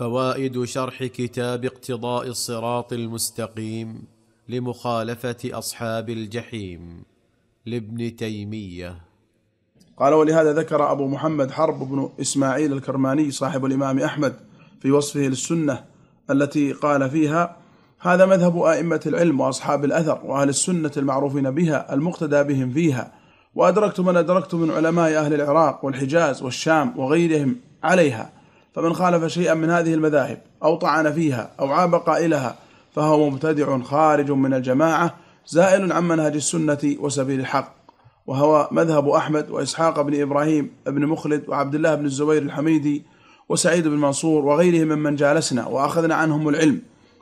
فوائد شرح كتاب اقتضاء الصراط المستقيم لمخالفه اصحاب الجحيم لابن تيميه قال ولهذا ذكر ابو محمد حرب بن اسماعيل الكرماني صاحب الامام احمد في وصفه للسنه التي قال فيها هذا مذهب ائمه العلم واصحاب الاثر واهل السنه المعروفين بها المقتدى بهم فيها وادركت من ادركت من علماء اهل العراق والحجاز والشام وغيرهم عليها فمن خالف شيئا من هذه المذاهب أو طعن فيها أو عاب قائلها فهو مبتدع خارج من الجماعة زائل عن منهج السنة وسبيل الحق وهو مذهب أحمد وإسحاق بن إبراهيم بن مخلد وعبد الله بن الزبير الحميدي وسعيد بن منصور وغيرهم ممن جالسنا وأخذنا عنهم العلم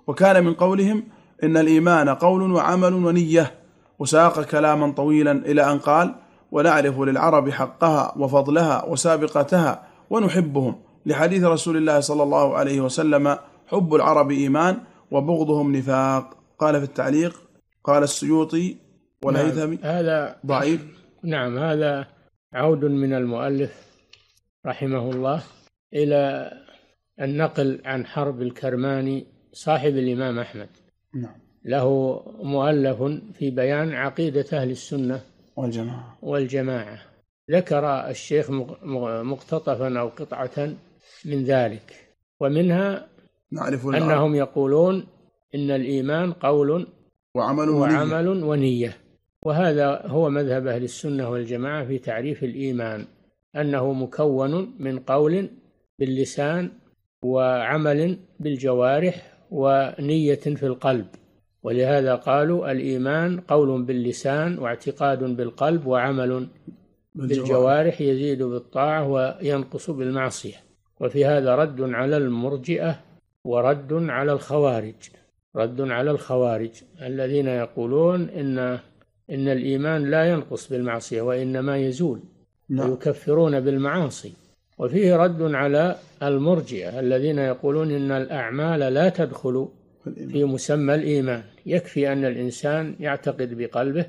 وكان من قولهم إن الإيمان قول وعمل ونية وساق كلاما طويلا إلى أن قال ونعرف للعرب حقها وفضلها وسابقتها ونحبهم لحديث رسول الله صلى الله عليه وسلم حب العرب إيمان وبغضهم نفاق قال في التعليق قال السيوطي والهيثمي نعم هذا ضعيف نعم هذا عود من المؤلف رحمه الله إلى النقل عن حرب الكرماني صاحب الإمام أحمد نعم له مؤلف في بيان عقيدة أهل السنة والجماعة والجماعة ذكر الشيخ مقتطفا أو قطعة من ذلك ومنها نعرف أنهم يقولون إن الإيمان قول وعمل ونية, وعمل ونية وهذا هو مذهب أهل السنة والجماعة في تعريف الإيمان أنه مكون من قول باللسان وعمل بالجوارح ونية في القلب ولهذا قالوا الإيمان قول باللسان واعتقاد بالقلب وعمل بالجوارح يزيد بالطاعة وينقص بالمعصية وفي هذا رد على المرجئة ورد على الخوارج رد على الخوارج الذين يقولون إن إن الإيمان لا ينقص بالمعصية وإنما يزول نعم. ويكفرون بالمعاصي وفيه رد على المرجئة الذين يقولون إن الأعمال لا تدخل في مسمى الإيمان يكفي أن الإنسان يعتقد بقلبه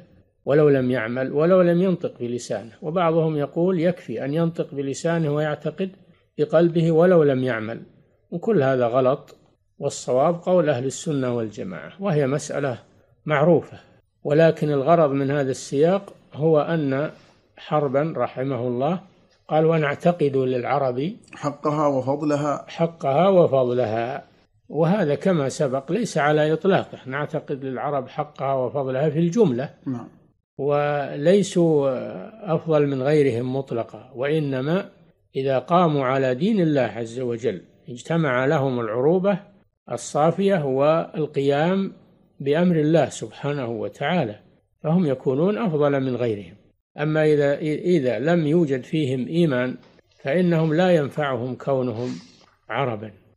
ولو لم يعمل ولو لم ينطق بلسانه وبعضهم يقول يكفي أن ينطق بلسانه ويعتقد بقلبه ولو لم يعمل وكل هذا غلط والصواب قول أهل السنة والجماعة وهي مسألة معروفة ولكن الغرض من هذا السياق هو أن حربا رحمه الله قال ونعتقد للعرب حقها وفضلها حقها وفضلها وهذا كما سبق ليس على إطلاقه نعتقد للعرب حقها وفضلها في الجملة نعم وليسوا أفضل من غيرهم مطلقا وإنما إذا قاموا على دين الله عز وجل اجتمع لهم العروبة الصافية والقيام بأمر الله سبحانه وتعالى فهم يكونون أفضل من غيرهم أما إذا إذا لم يوجد فيهم إيمان فإنهم لا ينفعهم كونهم عربا